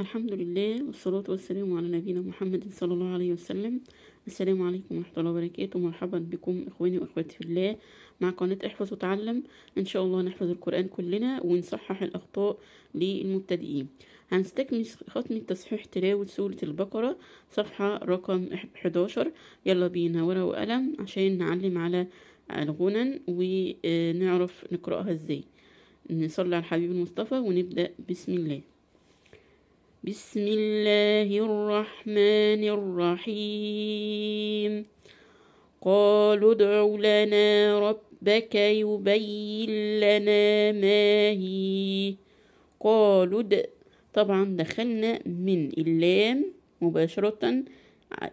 الحمد لله والصلاة والسلام على نبينا محمد صلى الله عليه وسلم السلام عليكم ورحمة الله وبركاته مرحبا بكم إخواني وأخواتي في الله مع قناة احفظ وتعلم إن شاء الله نحفظ القرآن كلنا ونصحح الأخطاء للمبتدئين هنستكمل ختم تصحيح تلاوة سورة البقرة صفحة رقم 11 يلا بينا ورقة وقلم عشان نعلم على الغنن ونعرف نقرأها إزاي نصلي على الحبيب المصطفى ونبدأ بسم الله بسم الله الرحمن الرحيم قالوا ادع لنا ربك يبين لنا ما هي قالوا د طبعا دخلنا من اللام مباشرة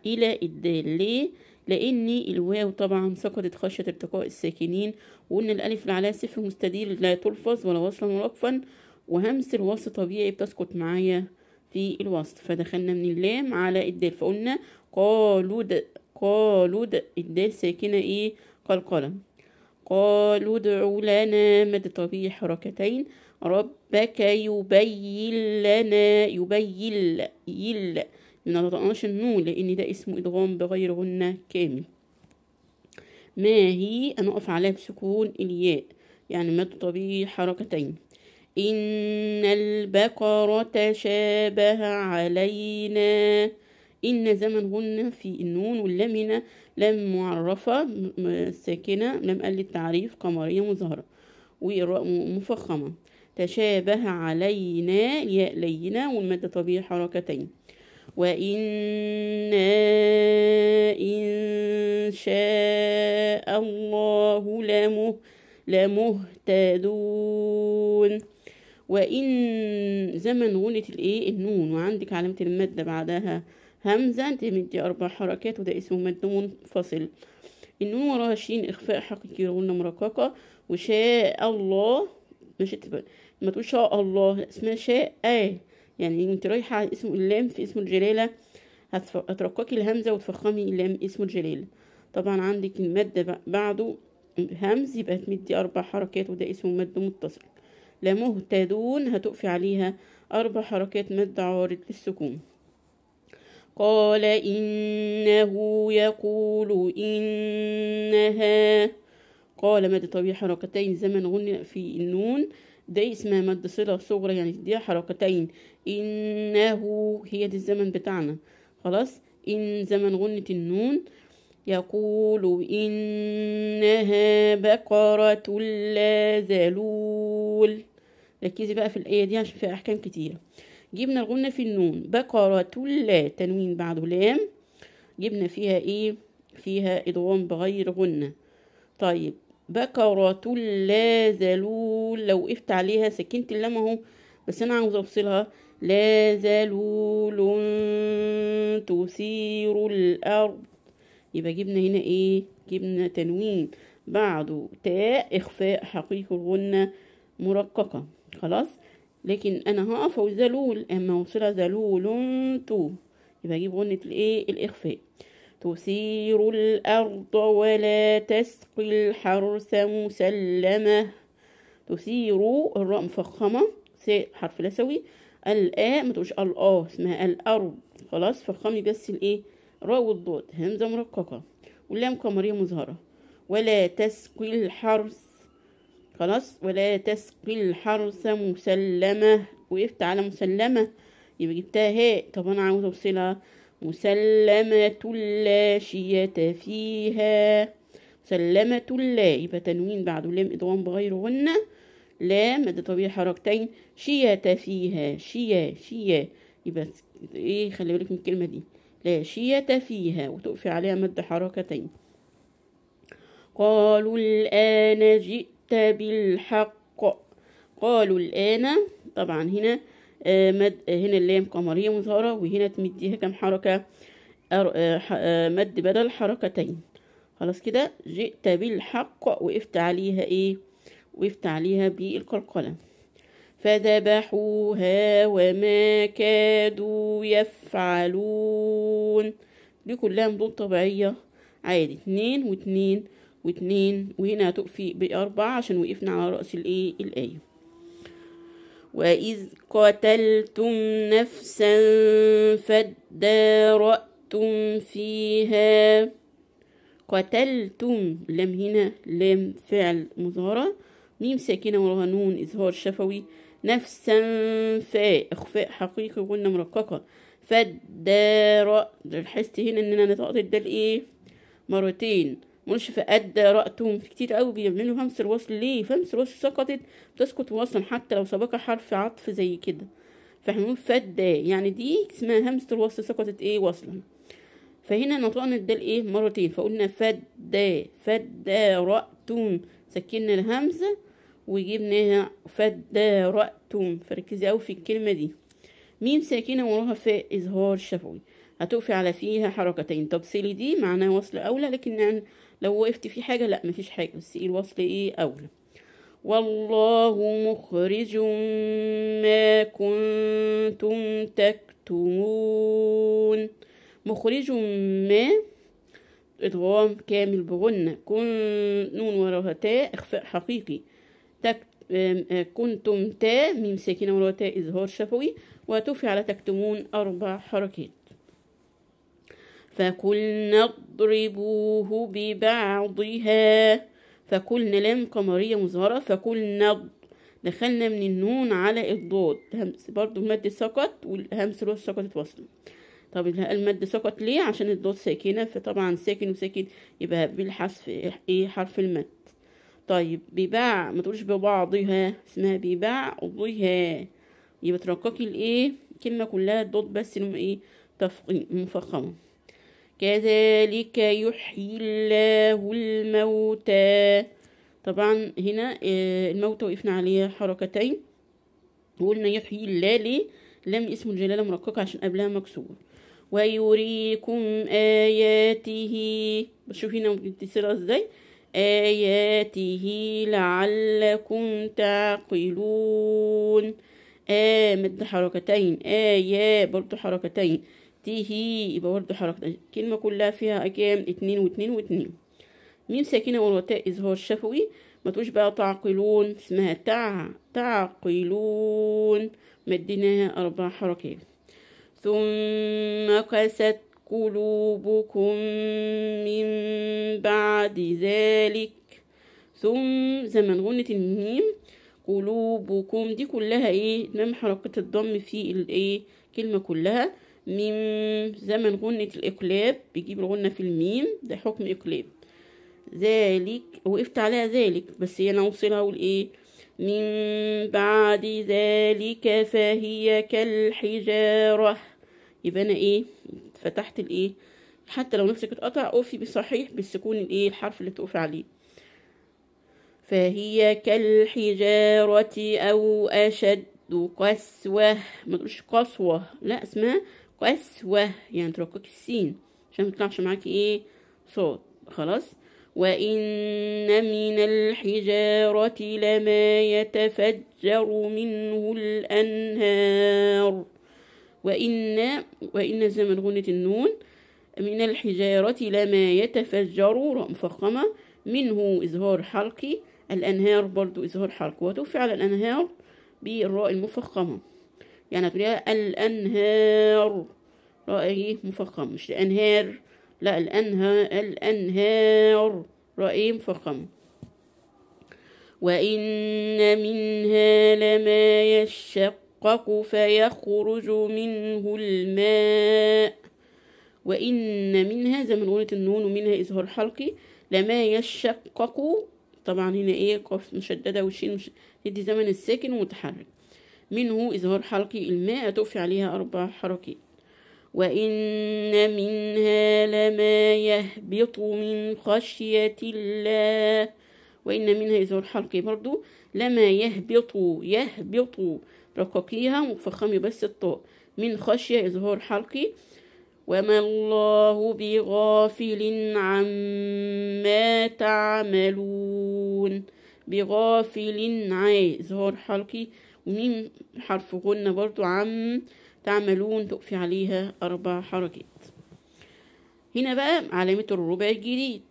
إلى الدال ليه؟ لأن الواو طبعا سقطت خشية ارتقاء الساكنين وإن الألف اللي عليها صفر مستدير لا تلفظ ولا وصلا ولا وقفا وهمس الوصل طبيعي بتسقط معايا في الوسط فدخلنا من اللام على الدال فقلنا قالود قالود الدال ساكنة ايه قلقلة قالوا ادعوا لنا مدت طبيعي حركتين ربك يبين لنا يبين يل ما نطقناش النون لان ده اسمه ادغام بغير غنة كامل ما هي انا اقف عليها بسكون الياء يعني مد طبيعي حركتين إن البقرة شابه علينا إن زمنهن في النون واللمنة لم معرفة ساكنة لم قال التعريف قمرية مظهرة والراء مفخمة تشابه علينا الياء لينة والمادة طبيعي حركتين وإنا إن شاء الله لمه لمهتدون وإن زمن غنت الإيه النون وعندك علامة المادة بعدها همزة انت مدي أربع حركات وده اسمه مد منفصل النون وراها شين إخفاء حقيقي قلنا مرققة وشاء الله مش ما تقول شاء الله اسمها شاء آه يعني انت رايحة على اسم اللام في اسم الجلالة هترققي الهمزة وتفخمي اللام اسم الجلالة طبعا عندك المادة بعده همز يبقى تمدي أربع حركات وده اسمه مد متصل لمهتدون هتقفي عليها أربع حركات مد عارض للسكون قال إنه يقول إنها قال مد طبيعي حركتين زمن غني في النون ده اسمها مد صلة صغرى يعني دي حركتين إنه هي دي الزمن بتاعنا خلاص إن زمن غنة النون يقول إنها بقرة لا ذلول الأول ركزي بقى في الآية دي عشان فيها أحكام كتير جبنا الغنة في النون بقرة لا تنوين بعد لام جبنا فيها إيه فيها إدغام بغير غنة طيب بقرة لا ذلول لو وقفت عليها سكنت اللام أهو بس أنا عاوز أفصلها لا ذلول تثير الأرض يبقى جبنا هنا إيه جبنا تنوين بعده تاء إخفاء حقيقي الغنة مرققة خلاص لكن انا هقف اقول زلول اما وصلها زلول تو يبقى اجيب غنة الايه الاخفاء تثير الارض ولا تسقي الحرث مسلمة تثير الراء مفخمة حرف لسوي الآ ما تقولش الآ آه، اسمها الأرض خلاص فخمي بس الإيه راء والضاد همزة مرققة واللام قمرية مظهرة ولا تسقي الحرث خلاص ولا تسقي الحرث مسلمة وقفت على مسلمة يبقى جبتها هاء طب انا عاوز اوصلها مسلمة لا شية فيها مسلمة لا يبقى تنوين بعد لام إدغام بغيرهن لا مد طبيعي حركتين شية فيها شية شية يبقى ايه خلي بالك من الكلمة دي لا شية فيها وتقفي عليها مد حركتين قالوا الآن جئت جئت بالحق قالوا الآن طبعا هنا آه مد هنا اللام قمرية مظهرة وهنا تمديها كم حركة آه،, آه مد بدل حركتين خلاص كده جئت بالحق وقفت عليها ايه وقفت عليها بالقلقلة فذبحوها وما كادوا يفعلون دي كلها مدود طبيعية عادي اتنين واتنين واتنين وهنا هتقفي بأربعة عشان وقفنا على رأس الإيه الآية وإذ قتلتم نفسا فادارأتم فيها قتلتم لم هنا لم فعل مضارع ميم ساكنة وراها نون إظهار شفوي نفسا فاء إخفاء حقيقي قلنا مرققة فادارأ لاحظت هنا إننا نطقت الدال إيه مرتين قد رأتهم في كتير قوي بيعملوا همس الوصل ليه فهمس الوصل سقطت بتسقط وصل حتى لو سبق حرف عطف زي كده فهمون فدا يعني دي اسمها همس الوصل سقطت ايه وصلا فهنا نطقنا الدال ايه مرتين فقلنا فدا فدا رأتم سكننا الهمزة وجبناها فدا رأتم فركزي اوي في الكلمة دي ميم ساكنة وراها فاء إظهار شفوي هتقفي على فيها حركتين طب دي معناها وصل أولى لكن يعني لو وقفت في حاجة لا مفيش حاجة بس ايه الوصل ايه اولى والله مخرج ما كنتم تكتمون مخرج ما إدغام كامل بغنة كن نون وراها تاء إخفاء حقيقي تك... آه، كنتم تاء ميم ساكنة وراها تاء إظهار شفوي وتوفي على تكتمون أربع حركات فقلنا فاضربوه ببعضها فكلنا لام قمرية مظهرة فكلن دخلنا من النون على الضاد همس برضو المد سقط والهمس روح سقطت وصل طب المد سقط ليه عشان الضاد ساكنة فطبعا ساكن وساكن يبقى بالحذف ايه حرف المد طيب بباع ما تقولش ببعضها اسمها ببعضها يبقى ترققي الايه كلمة كلها الضاد بس انهم ايه تفخيم مفخمة كذلك يحيي الله الموتى طبعا هنا آه، الموتى وقفنا عليها حركتين وقلنا يحيي الله ليه لم اسم الجلالة مرققة عشان قبلها مكسور ويريكم آياته بشوف هنا ممكن تسيرها ازاي آياته لعلكم تعقلون آ آه، مد حركتين آية برضو حركتين تحته يبقى برضه حركة كلمة كلها فيها كام اتنين واتنين واتنين ميم ساكنة والوتاء إظهار شفوي ما تقولش بقى تعقلون اسمها تع تعقلون مديناها أربع حركات ثم قست قلوبكم من بعد ذلك ثم زمن غنة الميم قلوبكم دي كلها ايه نم حركة الضم في الايه كلمة كلها ميم زمن غنة الإقلاب بيجيب الغنة في الميم ده حكم إقلاب ذلك وقفت عليها ذلك بس هي أنا أوصلها أقول إيه من بعد ذلك فهي كالحجارة يبقى أنا إيه فتحت الإيه حتى لو نفسك اتقطع أوفي بصحيح بالسكون الإيه الحرف اللي تقف عليه فهي كالحجارة أو أشد قسوة ما تقولش قسوة لا اسمها قسوة يعني تركك السين عشان متطلعش معاك ايه صوت خلاص وإن من الحجارة لما يتفجر منه الأنهار وإن وإن زي ما غنة النون من الحجارة لما يتفجر مفخمة منه إزهار حلقي الأنهار برضو إزهار حلقي وتفعل الأنهار بالراء المفخمة يعني هتقوليها الأنهار رأي مفخم مش الأنهار لا الأنها الأنهار رأي مفخم وإن منها لما يشقق فيخرج منه الماء وإن منها زي ما قلت النون ومنها إظهار حلقي لما يشقق طبعا هنا ايه قف مشددة وشين مش... تدي زمن الساكن ومتحرك منه إظهار حلقي الماء توفي عليها أربع حركات وإن منها لما يهبط من خشية الله وإن منها إذا الحلق برضو لما يهبط يهبط رقاقيها مفخم بس الطاء من خشية إظهار حلقي وما الله بغافل عما تعملون بغافل عاي إظهار حلقي ومن حرف غنة برضو عم تعملون تقفي عليها أربع حركات هنا بقى علامة الربع الجديد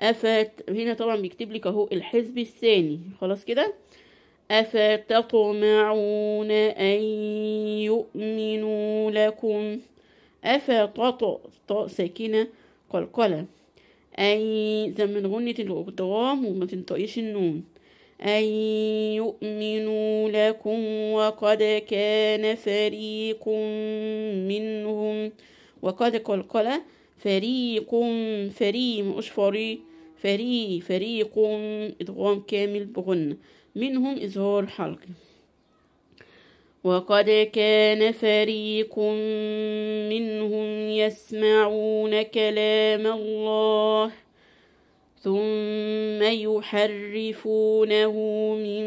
أفت هنا طبعا بيكتب لك أهو الحزب الثاني خلاص كده أفتطمعون أن يؤمنوا لكم أفتط طاء ساكنة قلقلة أي زي من غنة الغرام وما تنطقيش النون أن يؤمنوا لكم وقد كان فريق منهم وقد قلقل فريق فريق مش فري فريق فريق إدغام كامل بغن منهم إظهار الحلق وقد كان فريق منهم يسمعون كلام الله ثم يحرفونه من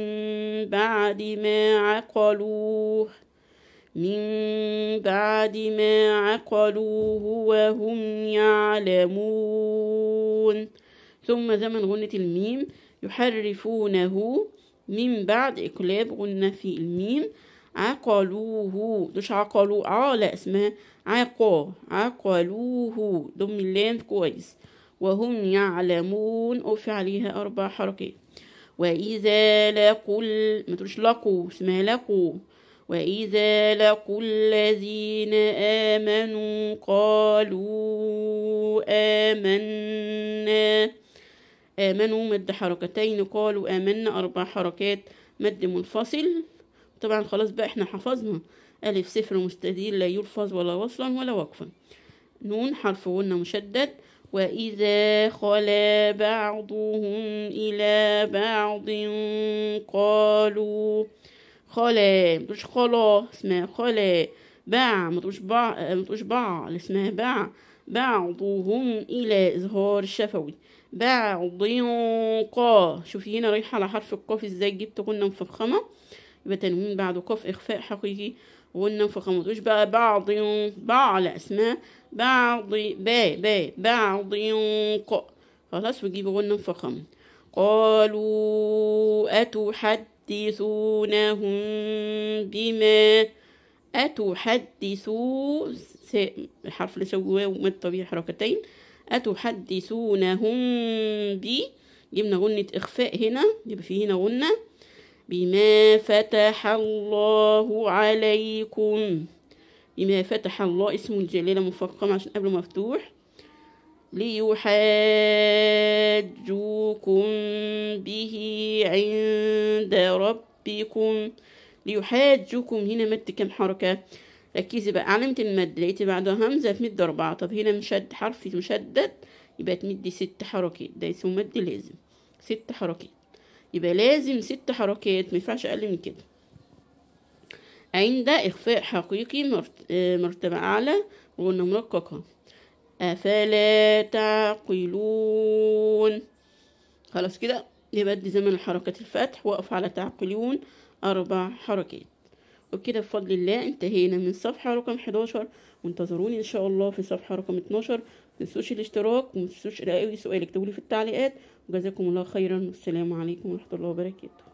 بعد ما عقلوه من بعد ما عقلوه وهم يعلمون ثم زمن غنة الميم يحرفونه من بعد إقلاب غنة في الميم عقلوه مش عقلوه اه لا اسمها عقا عقلوه ضم اللام كويس وهم يعلمون أوفي عليها أربع حركات وإذا لقوا ما تقولش لقوا اسمها لقوا وإذا لقوا الذين آمنوا قالوا آمنا آمنوا مد حركتين قالوا آمنا أربع حركات مد منفصل طبعا خلاص بقى احنا حفظنا ألف صفر مستدير لا يلفظ ولا وصلا ولا وقفا نون حرف غنة مشدد وإذا خلا بعضهم إلى بعض قالوا خلا مش خلا اسمها خلا باع مش باع مش باع اسمها باع بعضهم إلى إظهار شفوي بعض قا شوفي هنا رايحة على حرف القاف ازاي جبت غنة مفخمة يبقى تنوين بعد قاف إخفاء حقيقي غنة مفخمة مش بقى بعض باع لا اسمها بعض ب ب بعض ق خلاص بجيب غنى فخم قالوا أتحدثونهم بما أتحدثوا حرف لسوي ومد طبيعي حركتين أتحدثونهم ب جبنا غنة إخفاء هنا يبقى في هنا غنة بما فتح الله عليكم إما فتح الله اسم الجلالة مفقم عشان قبله مفتوح ليحاجوكم به عند ربكم ليحاجوكم هنا مد كام حركة ركزي بقى علامة المد لقيتي بعده همزة تمد أربعة طب هنا مشد حرف مشدد يبقى تمدي ست حركات ده اسمه مد لازم ست حركات يبقى لازم ست حركات مينفعش أقل من كده عند إخفاء حقيقي آه، مرتبة أعلى مرققة أفلا تعقلون خلاص كده يبقى زمن حركة الفتح وقف على تعقلون أربع حركات وبكده بفضل الله انتهينا من صفحة رقم 11 وانتظروني ان شاء الله في صفحة رقم 12 متنسوش الاشتراك ومتنسوش رأيي سؤالك تقولي في التعليقات وجزاكم الله خيرا والسلام عليكم ورحمة الله وبركاته